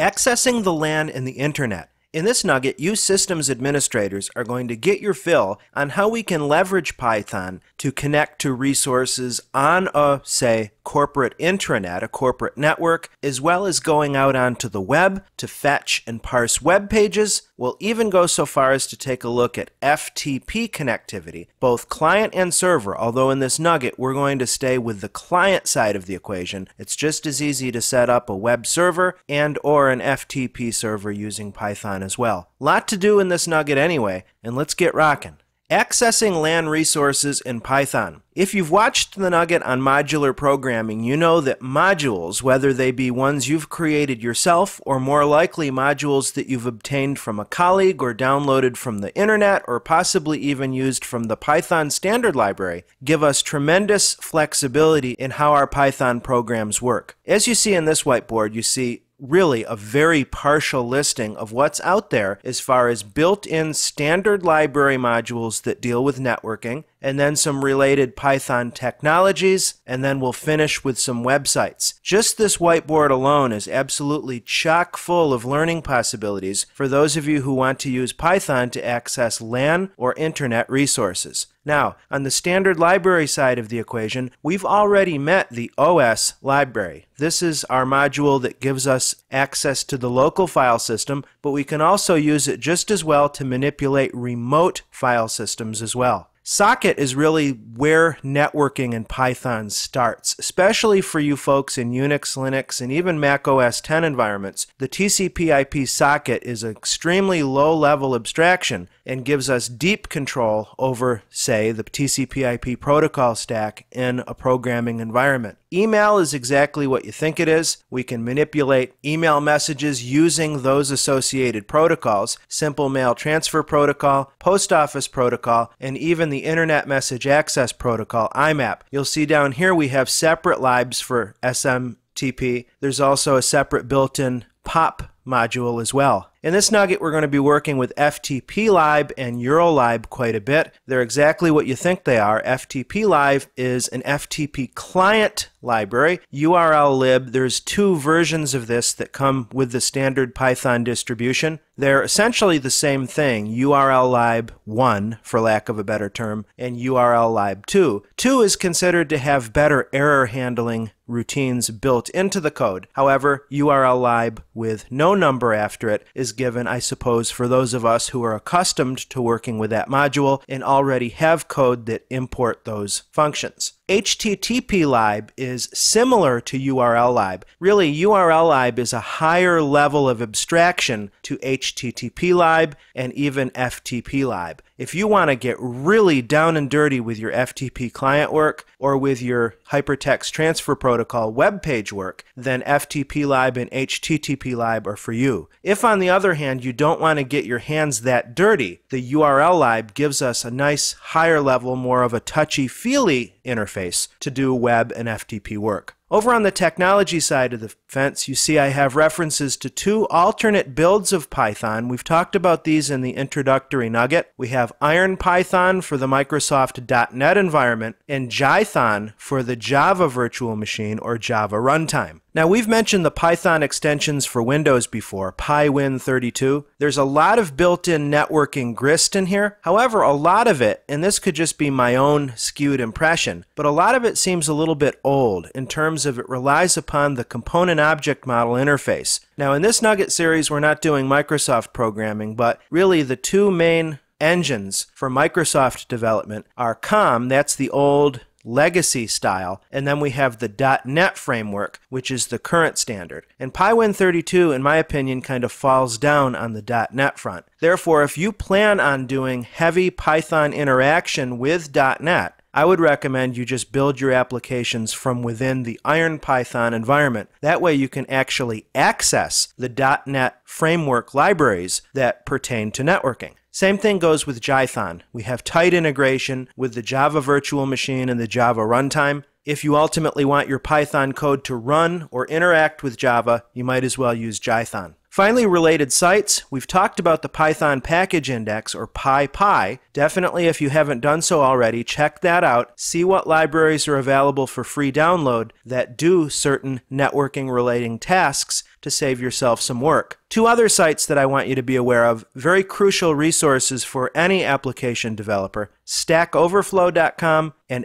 accessing the LAN and the internet in this nugget, you systems administrators are going to get your fill on how we can leverage Python to connect to resources on a, say, corporate intranet, a corporate network, as well as going out onto the web to fetch and parse web pages. We'll even go so far as to take a look at FTP connectivity, both client and server, although in this nugget, we're going to stay with the client side of the equation. It's just as easy to set up a web server and or an FTP server using Python on as well. Lot to do in this nugget anyway, and let's get rocking. Accessing LAN resources in Python. If you've watched the Nugget on modular programming, you know that modules, whether they be ones you've created yourself or more likely modules that you've obtained from a colleague or downloaded from the internet or possibly even used from the Python standard library, give us tremendous flexibility in how our Python programs work. As you see in this whiteboard, you see really a very partial listing of what's out there as far as built in standard library modules that deal with networking, and then some related Python technologies, and then we'll finish with some websites. Just this whiteboard alone is absolutely chock full of learning possibilities for those of you who want to use Python to access LAN or internet resources. Now, on the standard library side of the equation, we've already met the OS library. This is our module that gives us access to the local file system, but we can also use it just as well to manipulate remote file systems as well. Socket is really where networking in Python starts, especially for you folks in Unix, Linux, and even Mac OS X environments. The TCP/IP socket is an extremely low-level abstraction and gives us deep control over, say, the TCP/IP protocol stack in a programming environment. Email is exactly what you think it is. We can manipulate email messages using those associated protocols, simple mail transfer protocol, post office protocol, and even the Internet Message Access Protocol, IMAP. You'll see down here we have separate libs for SMTP. There's also a separate built-in POP module as well. In this nugget, we're going to be working with FTP Lib and EuroLib quite a bit. They're exactly what you think they are. FTP Lib is an FTP client library. URL lib, there's two versions of this that come with the standard Python distribution. They're essentially the same thing, URL lib 1, for lack of a better term, and URL lib 2. 2 is considered to have better error handling routines built into the code. However, URL lib with no number after it is is given, I suppose, for those of us who are accustomed to working with that module and already have code that import those functions. HTTP lib is similar to URL lib. Really, URL lib is a higher level of abstraction to HTTP lib and even FTP lib. If you want to get really down and dirty with your FTP client work or with your hypertext transfer protocol web page work, then FTP lib and HTTP lib are for you. If, on the other hand, you don't want to get your hands that dirty, the URL lib gives us a nice higher level, more of a touchy feely interface to do web and FTP work. Over on the technology side of the fence, you see I have references to two alternate builds of Python. We've talked about these in the introductory nugget. We have Iron Python for the Microsoft .NET environment and Jython for the Java virtual machine or Java runtime. Now, we've mentioned the Python extensions for Windows before, PyWin32. There's a lot of built-in networking grist in here. However, a lot of it, and this could just be my own skewed impression, but a lot of it seems a little bit old in terms of it relies upon the component object model interface. Now, in this Nugget series, we're not doing Microsoft programming, but really the two main engines for Microsoft development are COM, that's the old legacy style, and then we have the .NET framework, which is the current standard. And PyWin32, in my opinion, kind of falls down on the .NET front. Therefore, if you plan on doing heavy Python interaction with .NET, I would recommend you just build your applications from within the IronPython environment. That way you can actually access the .NET framework libraries that pertain to networking. Same thing goes with Jython. We have tight integration with the Java virtual machine and the Java runtime. If you ultimately want your Python code to run or interact with Java, you might as well use Jython. Finally, related sites. We've talked about the Python Package Index, or PyPI. Definitely, if you haven't done so already, check that out. See what libraries are available for free download that do certain networking relating tasks to save yourself some work. Two other sites that I want you to be aware of, very crucial resources for any application developer, stackoverflow.com and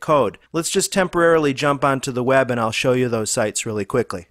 Code. Let's just temporarily jump onto the web and I'll show you those sites really quickly.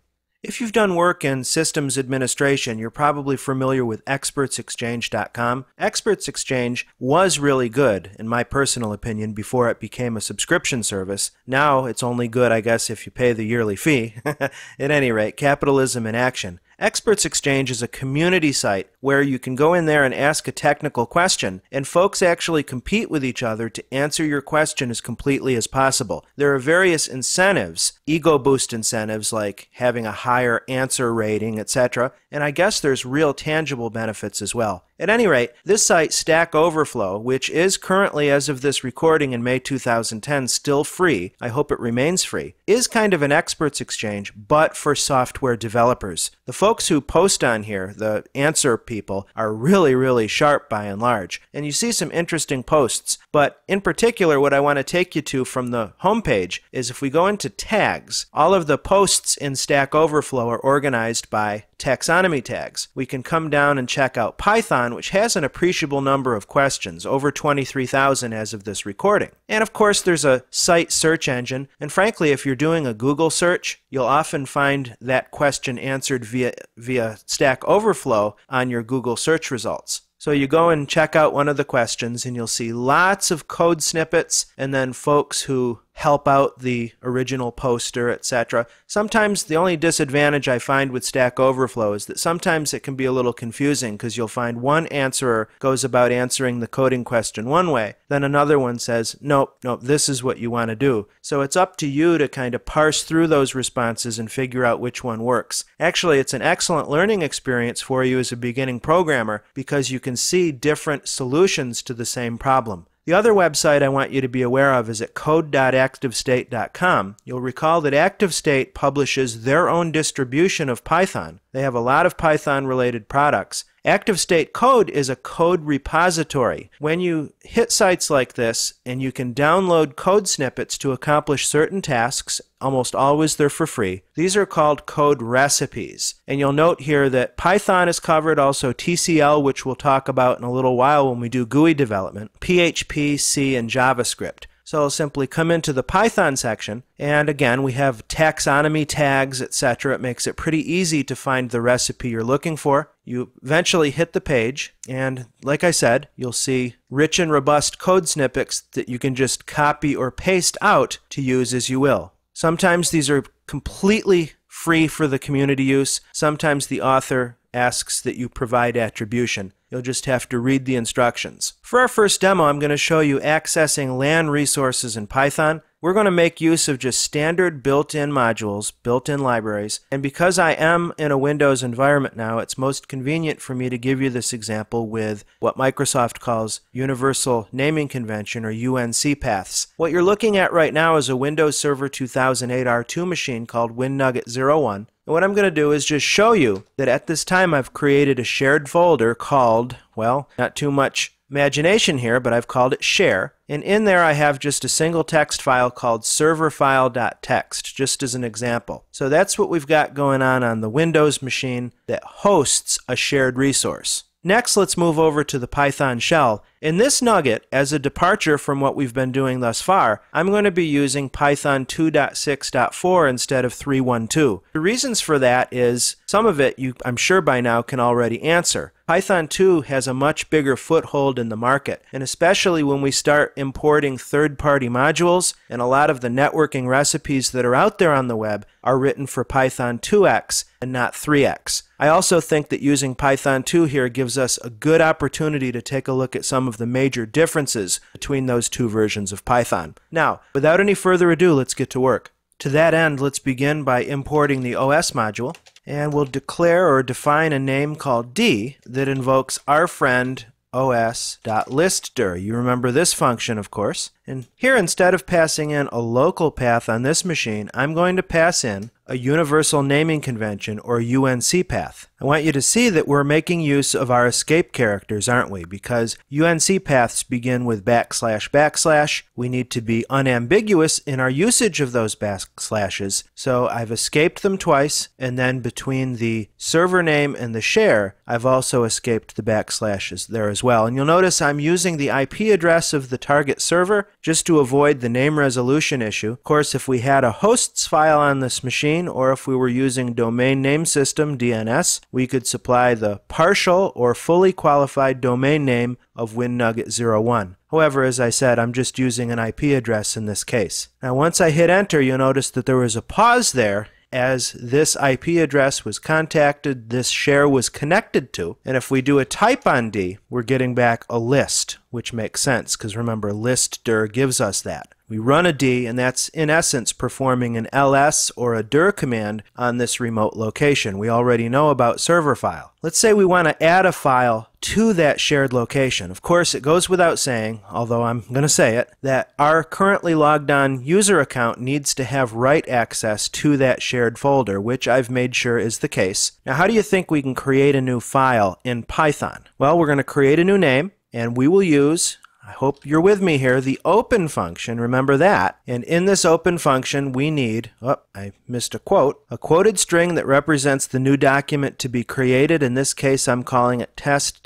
If you've done work in systems administration, you're probably familiar with expertsexchange.com. Experts Exchange was really good, in my personal opinion, before it became a subscription service. Now it's only good, I guess, if you pay the yearly fee. At any rate, capitalism in action. Experts Exchange is a community site where you can go in there and ask a technical question, and folks actually compete with each other to answer your question as completely as possible. There are various incentives, ego boost incentives like having a higher answer rating, etc., and I guess there's real tangible benefits as well. At any rate, this site Stack Overflow, which is currently as of this recording in May 2010 still free, I hope it remains free, is kind of an experts exchange but for software developers. The folks who post on here, the answer people people are really, really sharp by and large. And you see some interesting posts. But in particular, what I want to take you to from the homepage is if we go into tags, all of the posts in Stack Overflow are organized by taxonomy tags. We can come down and check out Python, which has an appreciable number of questions, over 23,000 as of this recording. And of course, there's a site search engine, and frankly, if you're doing a Google search, you'll often find that question answered via, via Stack Overflow on your your Google search results. So you go and check out one of the questions and you'll see lots of code snippets and then folks who help out the original poster, etc. Sometimes the only disadvantage I find with Stack Overflow is that sometimes it can be a little confusing because you'll find one answerer goes about answering the coding question one way, then another one says, nope, nope, this is what you want to do. So it's up to you to kind of parse through those responses and figure out which one works. Actually, it's an excellent learning experience for you as a beginning programmer because you can see different solutions to the same problem. The other website I want you to be aware of is at code.activestate.com. You'll recall that ActiveState publishes their own distribution of Python. They have a lot of Python related products. Active State Code is a code repository. When you hit sites like this and you can download code snippets to accomplish certain tasks, almost always they're for free, these are called code recipes. And you'll note here that Python is covered, also TCL, which we'll talk about in a little while when we do GUI development, PHP, C, and JavaScript. So I'll simply come into the Python section, and again, we have taxonomy tags, etc. It makes it pretty easy to find the recipe you're looking for. You eventually hit the page, and like I said, you'll see rich and robust code snippets that you can just copy or paste out to use as you will. Sometimes these are completely free for the community use. Sometimes the author asks that you provide attribution. You'll just have to read the instructions. For our first demo, I'm going to show you accessing LAN resources in Python. We're going to make use of just standard built-in modules, built-in libraries, and because I am in a Windows environment now, it's most convenient for me to give you this example with what Microsoft calls Universal Naming Convention, or UNC paths. What you're looking at right now is a Windows Server 2008 R2 machine called WinNugget01. And what I'm going to do is just show you that at this time I've created a shared folder called, well, not too much imagination here, but I've called it share. And in there I have just a single text file called serverfile.txt, just as an example. So that's what we've got going on on the Windows machine that hosts a shared resource. Next, let's move over to the Python shell. In this nugget, as a departure from what we've been doing thus far, I'm going to be using Python 2.6.4 instead of 3.1.2. The reasons for that is some of it you, I'm sure by now, can already answer. Python 2 has a much bigger foothold in the market, and especially when we start importing third party modules, and a lot of the networking recipes that are out there on the web are written for Python 2x and not 3x. I also think that using Python 2 here gives us a good opportunity to take a look at some of the major differences between those two versions of Python. Now, without any further ado, let's get to work. To that end, let's begin by importing the OS module and we'll declare or define a name called D that invokes our friend os.listdir. You remember this function, of course. And here, instead of passing in a local path on this machine, I'm going to pass in a Universal Naming Convention, or UNCPath. I want you to see that we're making use of our escape characters, aren't we? Because UNCPaths begin with backslash backslash. We need to be unambiguous in our usage of those backslashes. So I've escaped them twice, and then between the server name and the share, I've also escaped the backslashes there as well. And you'll notice I'm using the IP address of the target server just to avoid the name resolution issue. Of course, if we had a hosts file on this machine, domain, or if we were using domain name system DNS, we could supply the partial or fully qualified domain name of WinNugget01. However, as I said, I'm just using an IP address in this case. Now, once I hit enter, you'll notice that there was a pause there as this IP address was contacted, this share was connected to. And if we do a type on D, we're getting back a list, which makes sense because remember, list dir gives us that. We run a D, and that's in essence performing an ls or a dir command on this remote location. We already know about server file. Let's say we want to add a file to that shared location. Of course, it goes without saying, although I'm going to say it, that our currently logged on user account needs to have write access to that shared folder, which I've made sure is the case. Now, how do you think we can create a new file in Python? Well, we're going to create a new name, and we will use I hope you're with me here, the open function, remember that. And in this open function, we need, oh, I missed a quote, a quoted string that represents the new document to be created. In this case, I'm calling it test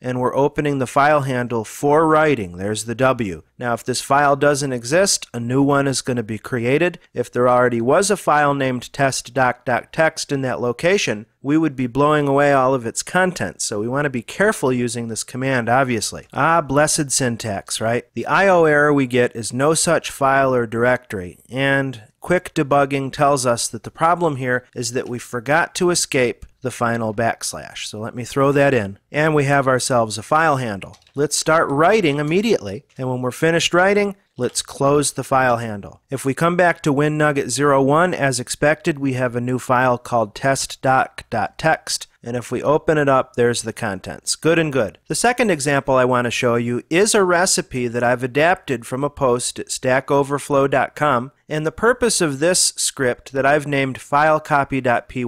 and we're opening the file handle for writing. There's the W. Now, if this file doesn't exist, a new one is going to be created. If there already was a file named test.doc.txt in that location, we would be blowing away all of its contents. So we want to be careful using this command, obviously. Ah, blessed syntax, right? The IO error we get is no such file or directory. And quick debugging tells us that the problem here is that we forgot to escape the final backslash. So let me throw that in. And we have ourselves a file handle. Let's start writing immediately. And when we're finished writing, let's close the file handle. If we come back to WinNugget01, as expected, we have a new file called testdoc.txt. And if we open it up, there's the contents. Good and good. The second example I want to show you is a recipe that I've adapted from a post at stackoverflow.com. And the purpose of this script that I've named filecopy.py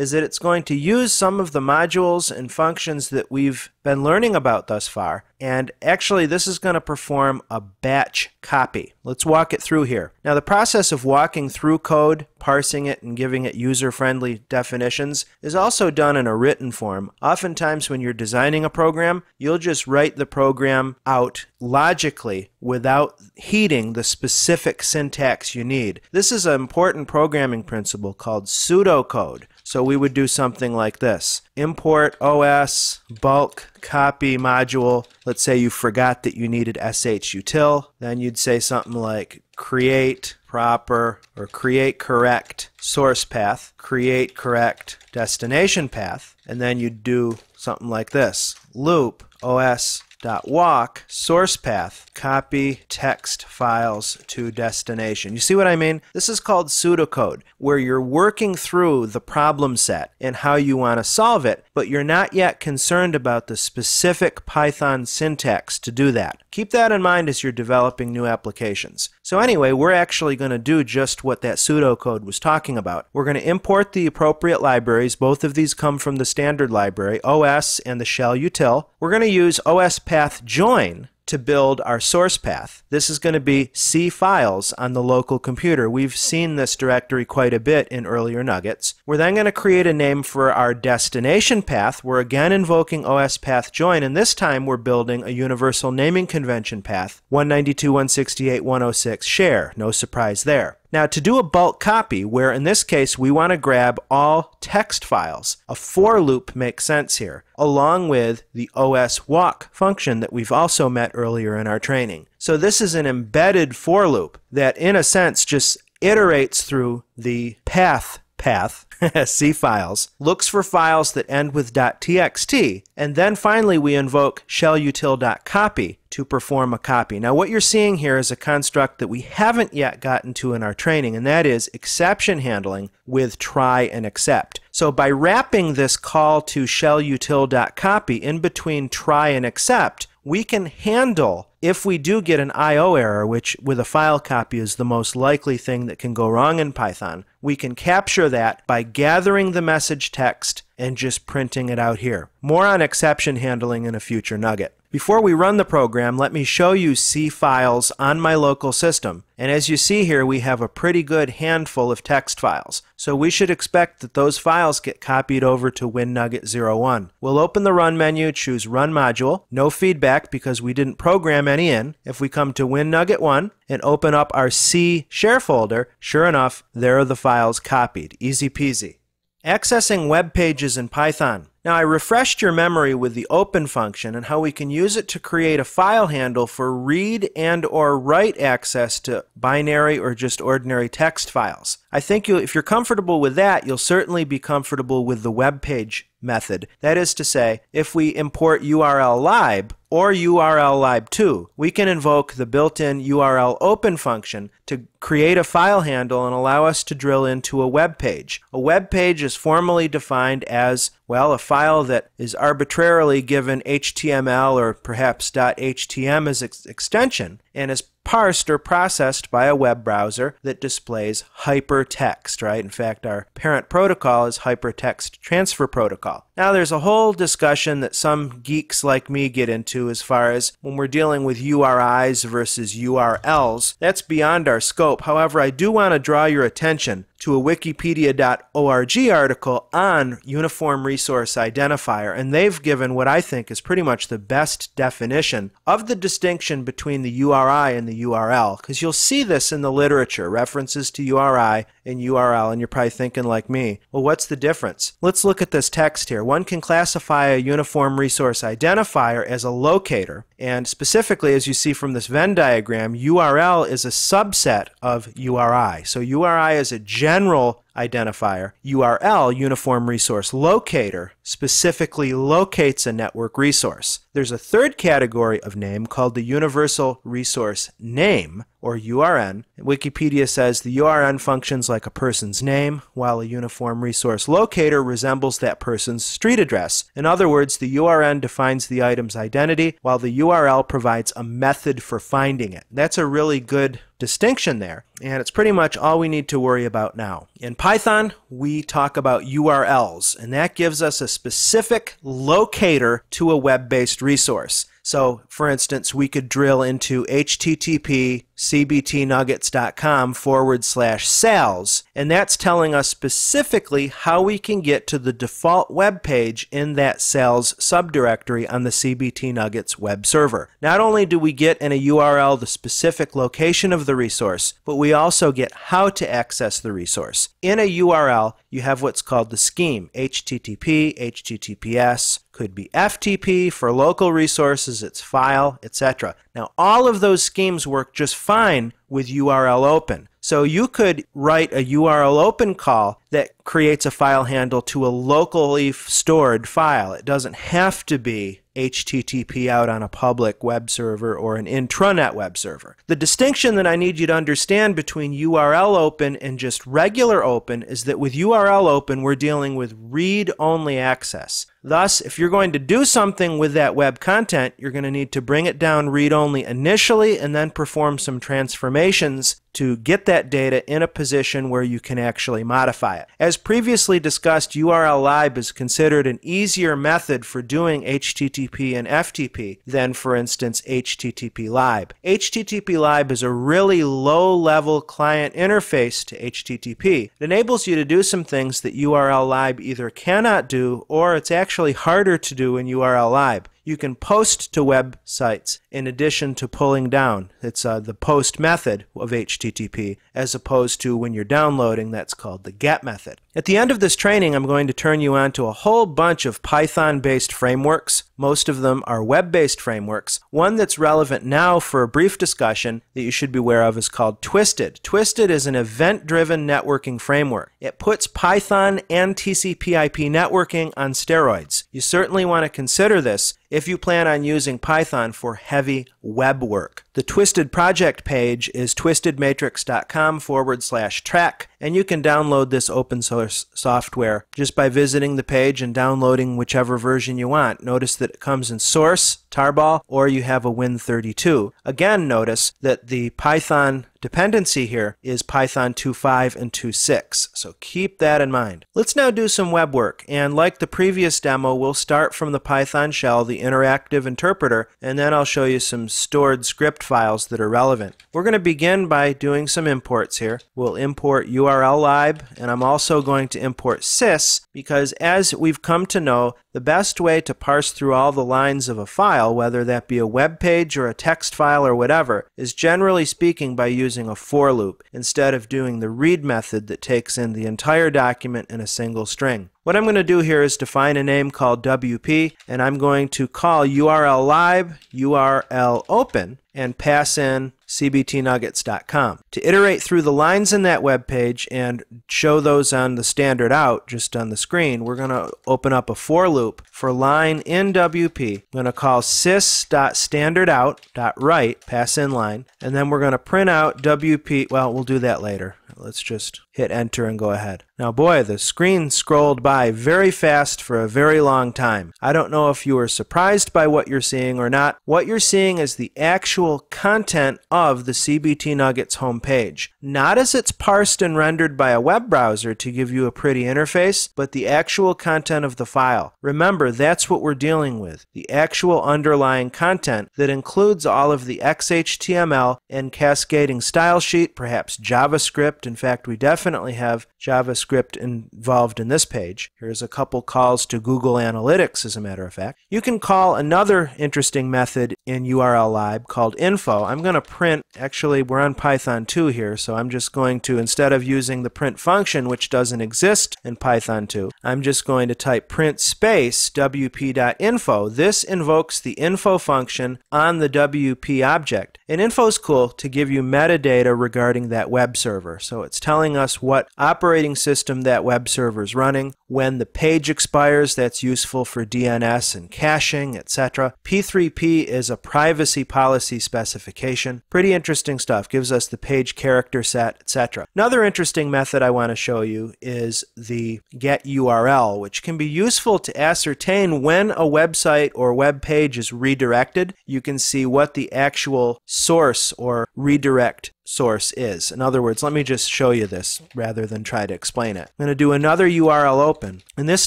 is that it's going to use some of the modules and functions that we've been learning about thus far. And actually, this is going to perform a batch copy. Let's walk it through here. Now, the process of walking through code, parsing it, and giving it user-friendly definitions is also done in a written form. Oftentimes, when you're designing a program, you'll just write the program out logically without heeding the specific syntax you need. This is an important programming principle called pseudocode. So we would do something like this. Import OS bulk copy module. Let's say you forgot that you needed shutil. Then you'd say something like create proper or create correct source path, create correct destination path, and then you'd do something like this. Loop OS dot walk source path copy text files to destination. You see what I mean? This is called pseudocode, where you're working through the problem set and how you want to solve it, but you're not yet concerned about the specific Python syntax to do that. Keep that in mind as you're developing new applications. So anyway, we're actually going to do just what that pseudocode was talking about. We're going to import the appropriate libraries. Both of these come from the standard library, OS and the shell util. We're going to use OS path join to build our source path. This is going to be C files on the local computer. We've seen this directory quite a bit in earlier nuggets. We're then going to create a name for our destination path. We're again invoking OS path join, and this time we're building a universal naming convention path 192.168.106 share. No surprise there. Now, to do a bulk copy, where in this case we want to grab all text files, a for loop makes sense here, along with the OS walk function that we've also met earlier in our training. So this is an embedded for loop that in a sense just iterates through the path path C files, looks for files that end with .txt, and then finally we invoke shellutil.copy to perform a copy. Now what you're seeing here is a construct that we haven't yet gotten to in our training, and that is exception handling with try and accept. So by wrapping this call to shellutil.copy in between try and accept, we can handle if we do get an IO error, which with a file copy is the most likely thing that can go wrong in Python, we can capture that by gathering the message text and just printing it out here. More on exception handling in a future nugget. Before we run the program, let me show you C files on my local system. And as you see here, we have a pretty good handful of text files. So we should expect that those files get copied over to WinNugget01. We'll open the Run menu, choose Run Module. No feedback because we didn't program any in. If we come to WinNugget1 and open up our C share folder, sure enough, there are the files copied. Easy peasy. Accessing web pages in Python. Now I refreshed your memory with the open function and how we can use it to create a file handle for read and or write access to binary or just ordinary text files. I think you, if you're comfortable with that, you'll certainly be comfortable with the web page method. That is to say, if we import URL lib, or URL lib2. We can invoke the built-in URL open function to create a file handle and allow us to drill into a web page. A web page is formally defined as, well, a file that is arbitrarily given HTML or perhaps .htm as its extension and is parsed or processed by a web browser that displays hypertext, right? In fact, our parent protocol is hypertext transfer protocol. Now, there's a whole discussion that some geeks like me get into as far as when we're dealing with URIs versus URLs. That's beyond our scope. However, I do want to draw your attention to a wikipedia.org article on uniform resource identifier, and they've given what I think is pretty much the best definition of the distinction between the URI and the URL, because you'll see this in the literature references to URI and URL, and you're probably thinking, like me, well, what's the difference? Let's look at this text here. One can classify a uniform resource identifier as a locator, and specifically, as you see from this Venn diagram, URL is a subset of URI. So URI is a general general identifier. URL, Uniform Resource Locator, specifically locates a network resource. There's a third category of name called the Universal Resource Name, or URN. Wikipedia says the URN functions like a person's name, while a Uniform Resource Locator resembles that person's street address. In other words, the URN defines the item's identity, while the URL provides a method for finding it. That's a really good distinction there, and it's pretty much all we need to worry about now. In Python, we talk about URLs, and that gives us a specific locator to a web based resource. So, for instance, we could drill into HTTP cbtnuggets.com forward slash sales. And that's telling us specifically how we can get to the default web page in that sales subdirectory on the CBT Nuggets web server. Not only do we get in a URL the specific location of the resource, but we also get how to access the resource. In a URL, you have what's called the scheme HTTP, HTTPS, could be FTP for local resources, its file, etc. Now, all of those schemes work just fine with URL open. So you could write a URL open call that creates a file handle to a locally stored file. It doesn't have to be HTTP out on a public web server or an intranet web server. The distinction that I need you to understand between URL open and just regular open is that with URL open, we're dealing with read only access. Thus, if you're going to do something with that web content, you're going to need to bring it down read only initially and then perform some transformations to get that data in a position where you can actually modify it diet. As previously discussed, URLLib is considered an easier method for doing HTTP and FTP than, for instance, HTTP Lib. HTTP Lib is a really low level client interface to HTTP. It enables you to do some things that URLLib either cannot do or it's actually harder to do in URLLib you can post to websites in addition to pulling down. It's uh, the post method of HTTP, as opposed to when you're downloading, that's called the get method. At the end of this training, I'm going to turn you on to a whole bunch of Python-based frameworks. Most of them are web-based frameworks. One that's relevant now for a brief discussion that you should be aware of is called Twisted. Twisted is an event-driven networking framework. It puts Python and TCP/IP networking on steroids. You certainly want to consider this if you plan on using Python for heavy web work. The Twisted project page is twistedmatrix.com forward slash track. And you can download this open source software just by visiting the page and downloading whichever version you want. Notice that it comes in source, tarball, or you have a win32. Again, notice that the Python dependency here is Python 2.5 and 2.6, so keep that in mind. Let's now do some web work, and like the previous demo, we'll start from the Python shell, the interactive interpreter, and then I'll show you some stored script files that are relevant. We're going to begin by doing some imports here. We'll import urllib, and I'm also going to import sys, because as we've come to know, the best way to parse through all the lines of a file file, whether that be a web page or a text file or whatever, is generally speaking by using a for loop instead of doing the read method that takes in the entire document in a single string. What I'm going to do here is define a name called WP, and I'm going to call URL live, URL open, and pass in cbtnuggets.com. To iterate through the lines in that web page and show those on the standard out just on the screen, we're going to open up a for loop for line in WP. I'm going to call sys.standardout.write, pass in line, and then we're going to print out WP. Well, we'll do that later. Let's just hit enter and go ahead. Now boy, the screen scrolled by very fast for a very long time. I don't know if you are surprised by what you're seeing or not. What you're seeing is the actual content of the CBT Nuggets homepage. Not as it's parsed and rendered by a web browser to give you a pretty interface, but the actual content of the file. Remember, that's what we're dealing with. The actual underlying content that includes all of the XHTML and cascading style sheet, perhaps JavaScript. In fact, we definitely definitely have JavaScript involved in this page. Here's a couple calls to Google Analytics, as a matter of fact. You can call another interesting method in URL Lib called info. I'm going to print, actually, we're on Python 2 here, so I'm just going to, instead of using the print function, which doesn't exist in Python 2, I'm just going to type print space wp.info. This invokes the info function on the WP object. And info is cool to give you metadata regarding that web server. So it's telling us us what operating system that web server is running, when the page expires, that's useful for DNS and caching, etc. P3P is a privacy policy specification. Pretty interesting stuff. Gives us the page character set, etc. Another interesting method I want to show you is the get URL, which can be useful to ascertain when a website or web page is redirected. You can see what the actual source or redirect source is. In other words, let me just show you this rather than try to explain it. I'm going to do another URL open, and this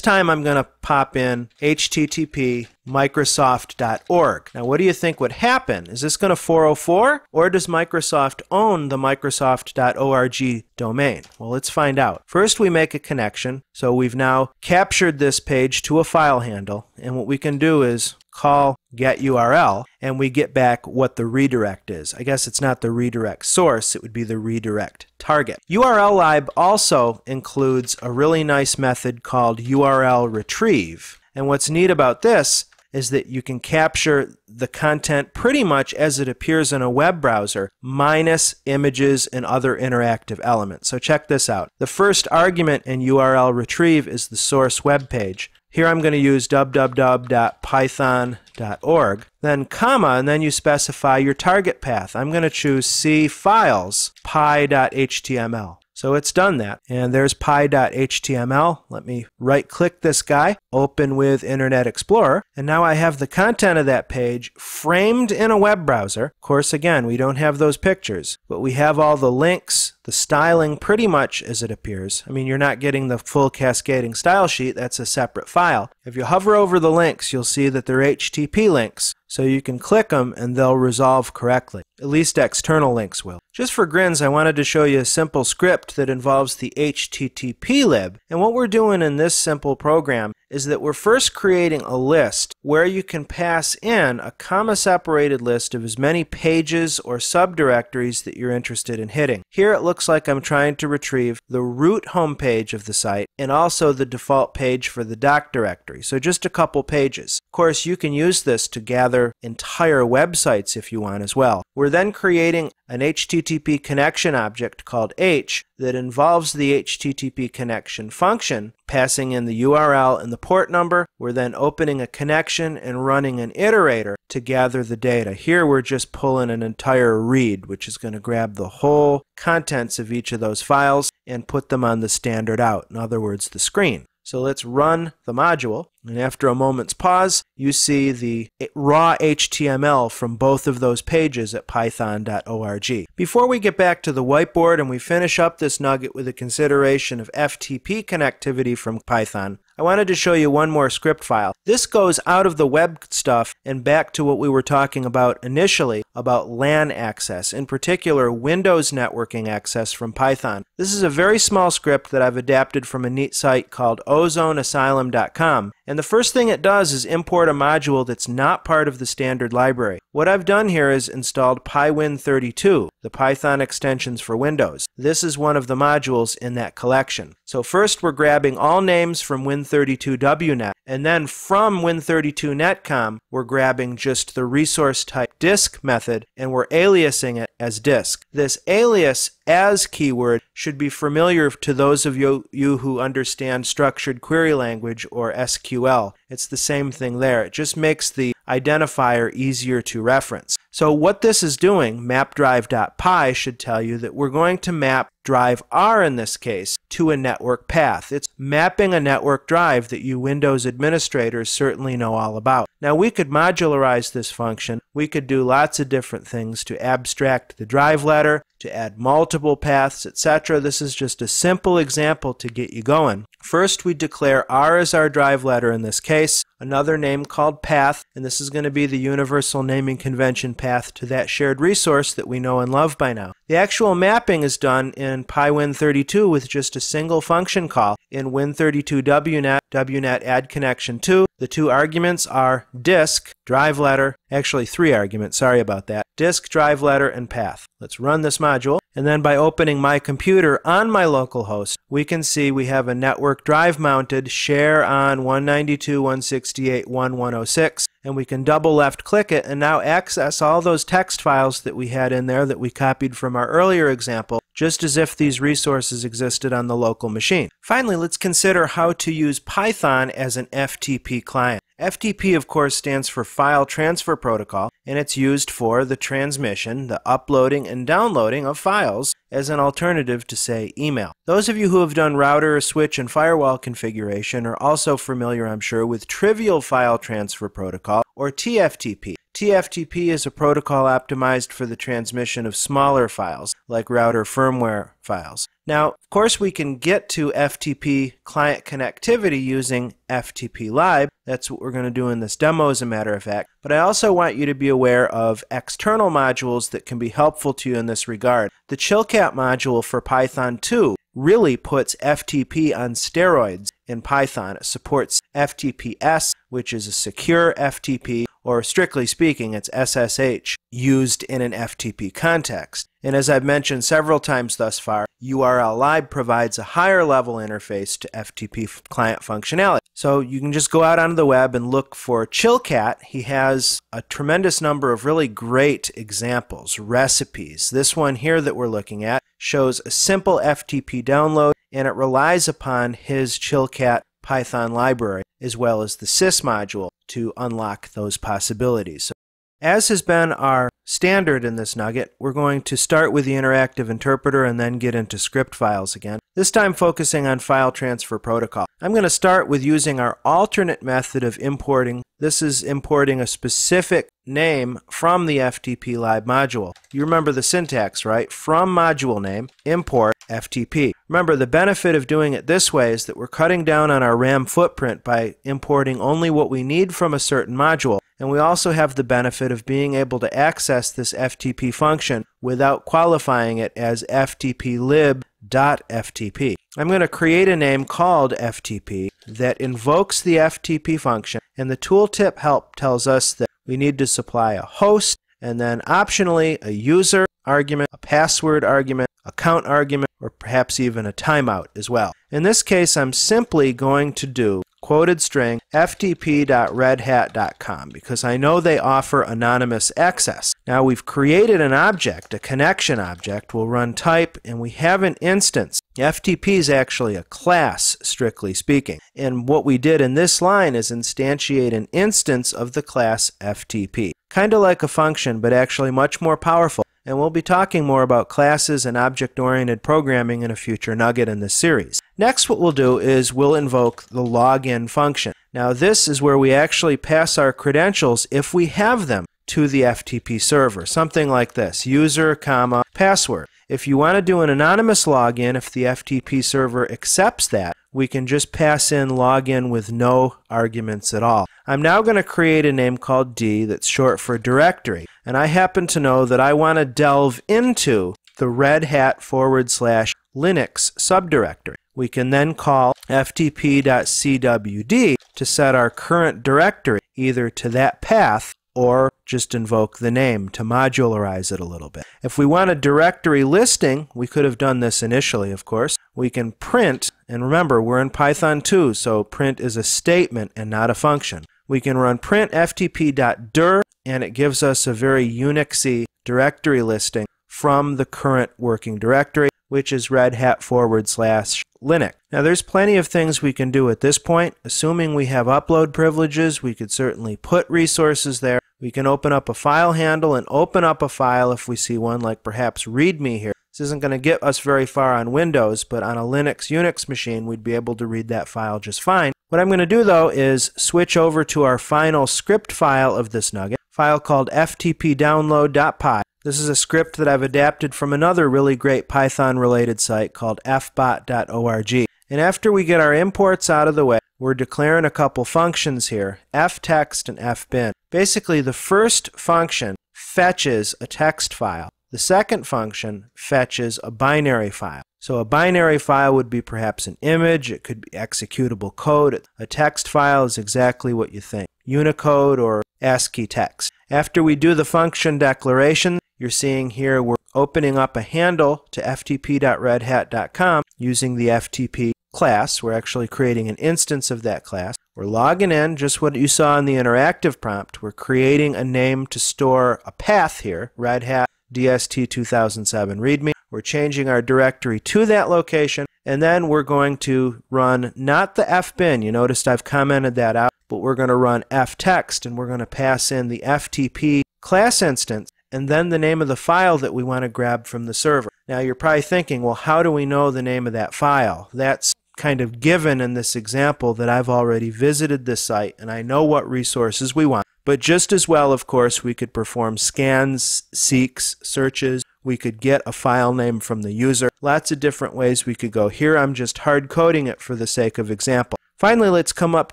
time I'm going to pop in http Microsoft.org. Now, what do you think would happen? Is this going to 404 or does Microsoft own the Microsoft.org domain? Well, let's find out. First, we make a connection. So we've now captured this page to a file handle. And what we can do is call get URL and we get back what the redirect is. I guess it's not the redirect source, it would be the redirect target. URL lib also includes a really nice method called URL retrieve. And what's neat about this is that you can capture the content pretty much as it appears in a web browser, minus images and other interactive elements. So check this out. The first argument in URL retrieve is the source web page. Here I'm going to use www.python.org, then comma, and then you specify your target path. I'm going to choose C files, py.html. So it's done that. And there's py.html. Let me right click this guy, open with Internet Explorer. And now I have the content of that page framed in a web browser. Of course, again, we don't have those pictures, but we have all the links, the styling pretty much as it appears. I mean, you're not getting the full cascading style sheet. That's a separate file. If you hover over the links, you'll see that they're HTTP links. So you can click them and they'll resolve correctly. At least external links will. Just for grins, I wanted to show you a simple script that involves the HTTP lib. And what we're doing in this simple program is that we're first creating a list where you can pass in a comma separated list of as many pages or subdirectories that you're interested in hitting. Here it looks like I'm trying to retrieve the root homepage of the site and also the default page for the doc directory, so just a couple pages. Of course, you can use this to gather entire websites if you want as well. We're then creating an HTTP connection object called h that involves the HTTP connection function, passing in the URL and the port number. We're then opening a connection and running an iterator to gather the data. Here we're just pulling an entire read, which is going to grab the whole contents of each of those files and put them on the standard out, in other words, the screen. So let's run the module. And after a moment's pause, you see the raw HTML from both of those pages at python.org. Before we get back to the whiteboard and we finish up this nugget with a consideration of FTP connectivity from Python, I wanted to show you one more script file. This goes out of the web stuff and back to what we were talking about initially about LAN access, in particular Windows networking access from Python. This is a very small script that I've adapted from a neat site called ozoneasylum.com and the first thing it does is import a module that's not part of the standard library. What I've done here is installed PyWin32, the Python extensions for Windows. This is one of the modules in that collection. So first we're grabbing all names from Win32WNet, and then from Win32NetCom, we're grabbing just the resource type disk method, and we're aliasing it as disk. This alias as keyword should be familiar to those of you, you who understand structured query language or SQL. SQL it's the same thing there. It just makes the identifier easier to reference. So what this is doing, mapdrive.py should tell you that we're going to map drive R in this case to a network path. It's mapping a network drive that you Windows administrators certainly know all about. Now we could modularize this function. We could do lots of different things to abstract the drive letter, to add multiple paths, etc. This is just a simple example to get you going. First we declare R as our drive letter in this case place another name called PATH, and this is going to be the Universal Naming Convention path to that shared resource that we know and love by now. The actual mapping is done in PyWin32 with just a single function call in Win32WNet, WNet add connection 2. The two arguments are disk, drive letter, actually three arguments, sorry about that, disk, drive letter, and path. Let's run this module. And then by opening my computer on my local host, we can see we have a network drive mounted share on 192.168 681106 and we can double left click it and now access all those text files that we had in there that we copied from our earlier example just as if these resources existed on the local machine. Finally, let's consider how to use Python as an FTP client. FTP, of course, stands for File Transfer Protocol, and it's used for the transmission, the uploading, and downloading of files as an alternative to, say, email. Those of you who have done router, switch, and firewall configuration are also familiar, I'm sure, with Trivial File Transfer Protocol, or TFTP. TFTP is a protocol optimized for the transmission of smaller files, like router firmware files. Now, of course, we can get to FTP client connectivity using FTP Live. That's what we're going to do in this demo, as a matter of fact. But I also want you to be aware of external modules that can be helpful to you in this regard. The Chillcat module for Python 2 really puts FTP on steroids in Python. It supports FTPS, which is a secure FTP, or strictly speaking, it's SSH used in an FTP context. And as I've mentioned several times thus far, URL Lib provides a higher level interface to FTP client functionality. So you can just go out onto the web and look for Chillcat. He has a tremendous number of really great examples, recipes. This one here that we're looking at shows a simple FTP download and it relies upon his Chilcat. Python library, as well as the sys module to unlock those possibilities. So, as has been our standard in this nugget, we're going to start with the interactive interpreter and then get into script files again this time focusing on file transfer protocol. I'm going to start with using our alternate method of importing. This is importing a specific name from the FTP Live module. You remember the syntax, right? From module name, import FTP. Remember, the benefit of doing it this way is that we're cutting down on our RAM footprint by importing only what we need from a certain module. And we also have the benefit of being able to access this FTP function without qualifying it as FTP lib .ftp. I'm going to create a name called ftp that invokes the ftp function, and the tooltip help tells us that we need to supply a host, and then optionally a user argument, a password argument, a count argument, or perhaps even a timeout as well. In this case, I'm simply going to do quoted string ftp.redhat.com because I know they offer anonymous access. Now we've created an object, a connection object. We'll run type, and we have an instance. FTP is actually a class, strictly speaking. And what we did in this line is instantiate an instance of the class FTP. Kind of like a function, but actually much more powerful. And we'll be talking more about classes and object-oriented programming in a future nugget in this series. Next, what we'll do is we'll invoke the login function. Now, this is where we actually pass our credentials if we have them to the FTP server. Something like this, user, comma, password. If you want to do an anonymous login, if the FTP server accepts that, we can just pass in login with no arguments at all. I'm now going to create a name called D that's short for directory. And I happen to know that I want to delve into the Red Hat forward slash Linux subdirectory. We can then call ftp.cwd to set our current directory either to that path or just invoke the name to modularize it a little bit. If we want a directory listing, we could have done this initially, of course. We can print, and remember, we're in Python 2, so print is a statement and not a function. We can run print ftp.dir, and it gives us a very Unixy directory listing from the current working directory, which is red hat forward slash Linux. Now there's plenty of things we can do at this point. Assuming we have upload privileges, we could certainly put resources there. We can open up a file handle and open up a file if we see one, like perhaps README here. This isn't going to get us very far on Windows, but on a Linux Unix machine, we'd be able to read that file just fine. What I'm going to do, though, is switch over to our final script file of this nugget, file called ftpdownload.py. This is a script that I've adapted from another really great Python-related site called fbot.org. And after we get our imports out of the way, we're declaring a couple functions here, ftext and fbin. Basically, the first function fetches a text file. The second function fetches a binary file. So a binary file would be perhaps an image, it could be executable code. A text file is exactly what you think, Unicode or ASCII text. After we do the function declaration, you're seeing here we're opening up a handle to ftp.redhat.com using the FTP class. We're actually creating an instance of that class. We're logging in, just what you saw in the interactive prompt. We're creating a name to store a path here, Red Hat DST 2007 README. We're changing our directory to that location, and then we're going to run not the fbin. You noticed I've commented that out, but we're going to run ftext, and we're going to pass in the FTP class instance, and then the name of the file that we want to grab from the server. Now you're probably thinking, well, how do we know the name of that file? That's kind of given in this example that I've already visited the site and I know what resources we want. But just as well, of course, we could perform scans, seeks, searches. We could get a file name from the user. Lots of different ways we could go. Here I'm just hard coding it for the sake of example. Finally, let's come up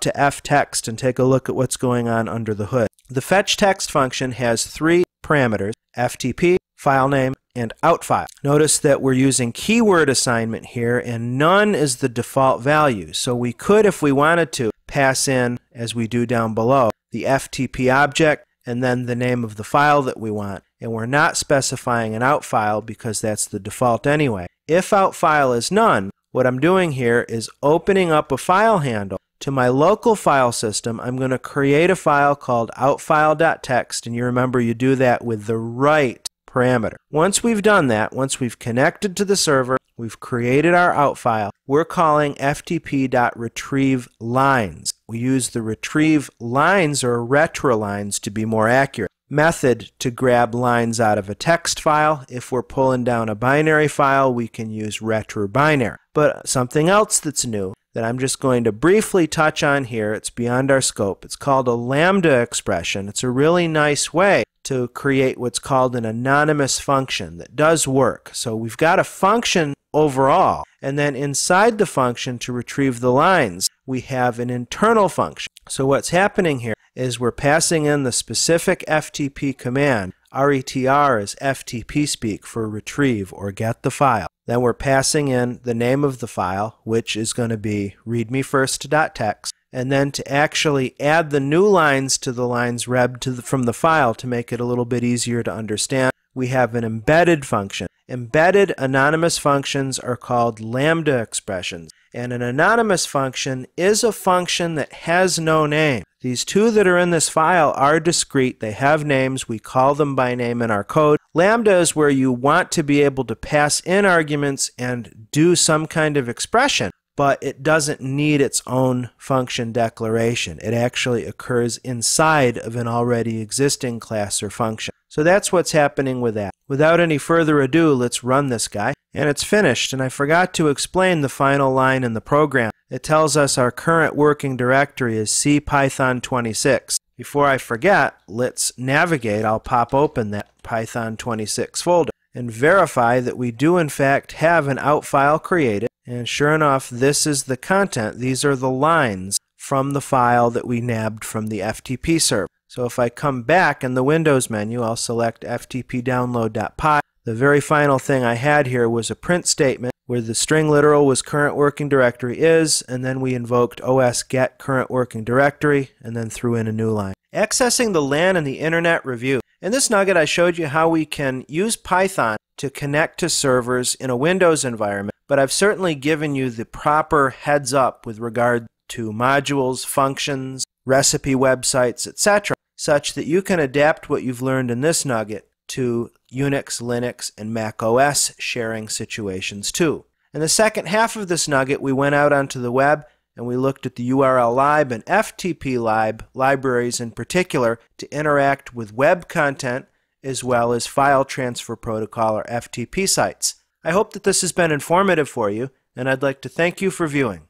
to ftext and take a look at what's going on under the hood. The fetch text function has three parameters, ftp, file name, and out file. Notice that we're using keyword assignment here and none is the default value. So we could, if we wanted to, pass in, as we do down below, the FTP object and then the name of the file that we want. And we're not specifying an out file because that's the default anyway. If out file is none, what I'm doing here is opening up a file handle. To my local file system, I'm going to create a file called outfile.txt, and you remember you do that with the right parameter. Once we've done that, once we've connected to the server, we've created our out file, we're calling ftp.retrieveLines. We use the retrieve lines or retro lines to be more accurate method to grab lines out of a text file. If we're pulling down a binary file, we can use retro binary. But something else that's new that I'm just going to briefly touch on here. It's beyond our scope. It's called a lambda expression. It's a really nice way to create what's called an anonymous function that does work. So we've got a function overall, and then inside the function to retrieve the lines, we have an internal function. So what's happening here is we're passing in the specific FTP command. RETR is FTP speak for retrieve or get the file. Then we're passing in the name of the file, which is going to be readmefirst.txt. And then to actually add the new lines to the lines read the, from the file to make it a little bit easier to understand, we have an embedded function. Embedded anonymous functions are called lambda expressions. And an anonymous function is a function that has no name. These two that are in this file are discrete. They have names. We call them by name in our code. Lambda is where you want to be able to pass in arguments and do some kind of expression, but it doesn't need its own function declaration. It actually occurs inside of an already existing class or function. So that's what's happening with that. Without any further ado, let's run this guy. And it's finished, and I forgot to explain the final line in the program. It tells us our current working directory is cpython26. Before I forget, let's navigate. I'll pop open that Python26 folder and verify that we do in fact have an out file created. And sure enough, this is the content. These are the lines from the file that we nabbed from the FTP server. So if I come back in the Windows menu, I'll select ftpdownload.py the very final thing I had here was a print statement where the string literal was current working directory is, and then we invoked os get current working directory, and then threw in a new line. Accessing the LAN and the Internet Review. In this nugget, I showed you how we can use Python to connect to servers in a Windows environment, but I've certainly given you the proper heads up with regard to modules, functions, recipe websites, etc., such that you can adapt what you've learned in this nugget to Unix, Linux, and Mac OS sharing situations too. In the second half of this nugget, we went out onto the web and we looked at the URL lib and FTP lib libraries in particular to interact with web content as well as file transfer protocol or FTP sites. I hope that this has been informative for you, and I'd like to thank you for viewing.